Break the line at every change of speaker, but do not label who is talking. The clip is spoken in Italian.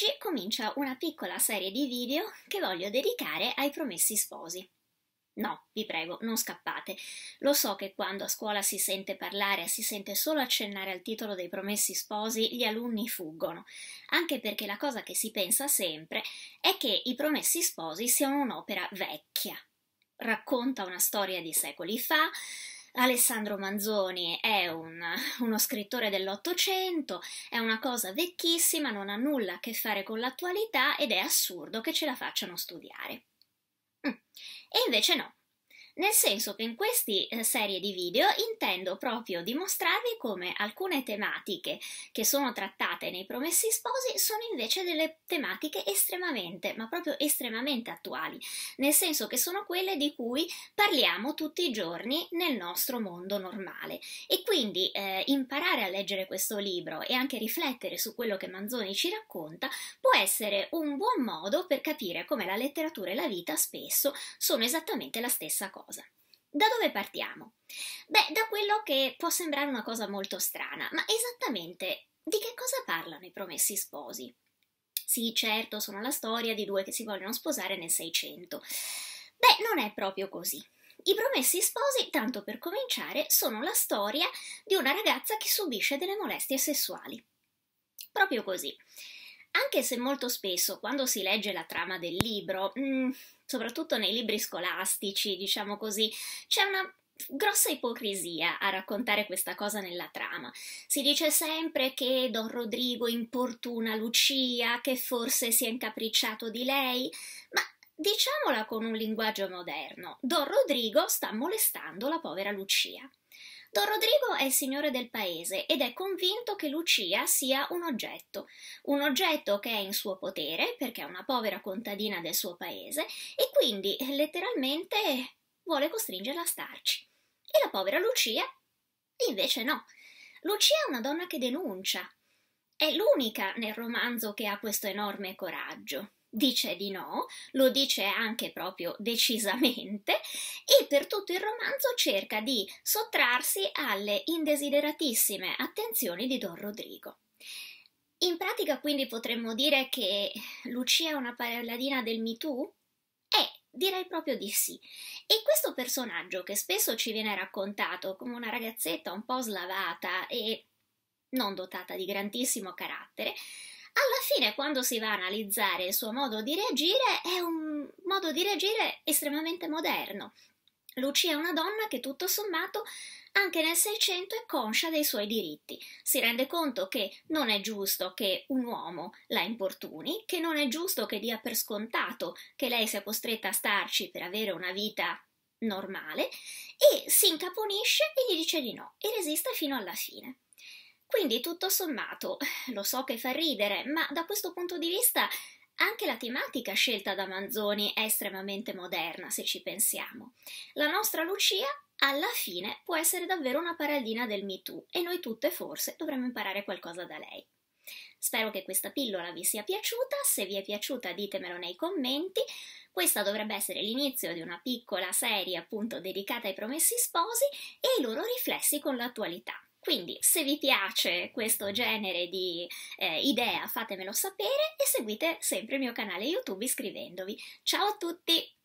oggi comincia una piccola serie di video che voglio dedicare ai promessi sposi. No, vi prego, non scappate. Lo so che quando a scuola si sente parlare, e si sente solo accennare al titolo dei promessi sposi, gli alunni fuggono, anche perché la cosa che si pensa sempre è che i promessi sposi siano un'opera vecchia. Racconta una storia di secoli fa, Alessandro Manzoni è un, uno scrittore dell'Ottocento, è una cosa vecchissima, non ha nulla a che fare con l'attualità ed è assurdo che ce la facciano studiare. Mm. E invece no, nel senso che in queste eh, serie di video intendo proprio dimostrarvi come alcune tematiche che sono trattate nei Promessi Sposi sono invece delle tematiche estremamente, ma proprio estremamente attuali, nel senso che sono quelle di cui parliamo tutti i giorni nel nostro mondo normale. E quindi eh, imparare a leggere questo libro e anche riflettere su quello che Manzoni ci racconta può essere un buon modo per capire come la letteratura e la vita spesso sono esattamente la stessa cosa cosa. Da dove partiamo? Beh, da quello che può sembrare una cosa molto strana, ma esattamente di che cosa parlano i promessi sposi? Sì, certo, sono la storia di due che si vogliono sposare nel Seicento. Beh, non è proprio così. I promessi sposi, tanto per cominciare, sono la storia di una ragazza che subisce delle molestie sessuali. Proprio così. Anche se molto spesso quando si legge la trama del libro, mh, mm, soprattutto nei libri scolastici, diciamo così, c'è una grossa ipocrisia a raccontare questa cosa nella trama. Si dice sempre che Don Rodrigo importuna Lucia, che forse si è incapricciato di lei, ma diciamola con un linguaggio moderno, Don Rodrigo sta molestando la povera Lucia. Don Rodrigo è il signore del paese ed è convinto che Lucia sia un oggetto, un oggetto che è in suo potere perché è una povera contadina del suo paese e quindi eh, letteralmente vuole costringerla a starci. E la povera Lucia invece no. Lucia è una donna che denuncia. È l'unica nel romanzo che ha questo enorme coraggio dice di no, lo dice anche proprio decisamente e per tutto il romanzo cerca di sottrarsi alle indesideratissime attenzioni di Don Rodrigo. In pratica quindi potremmo dire che Lucia è una paladina del Me Too? Eh, direi proprio di sì. E questo personaggio che spesso ci viene raccontato come una ragazzetta un po' slavata e non dotata di grandissimo carattere, fine, quando si va a analizzare il suo modo di reagire, è un modo di reagire estremamente moderno. Lucia è una donna che tutto sommato anche nel Seicento è conscia dei suoi diritti. Si rende conto che non è giusto che un uomo la importuni, che non è giusto che dia per scontato che lei sia costretta a starci per avere una vita normale e si incaponisce e gli dice di no e resiste fino alla fine. Quindi tutto sommato, lo so che fa ridere, ma da questo punto di vista anche la tematica scelta da Manzoni è estremamente moderna, se ci pensiamo. La nostra Lucia alla fine può essere davvero una paradina del Me Too e noi tutte forse dovremmo imparare qualcosa da lei. Spero che questa pillola vi sia piaciuta, se vi è piaciuta ditemelo nei commenti. Questa dovrebbe essere l'inizio di una piccola serie appunto dedicata ai promessi sposi e ai loro riflessi con l'attualità. Quindi, se vi piace questo genere di eh, idea, fatemelo sapere e seguite sempre il mio canale YouTube iscrivendovi. Ciao a tutti!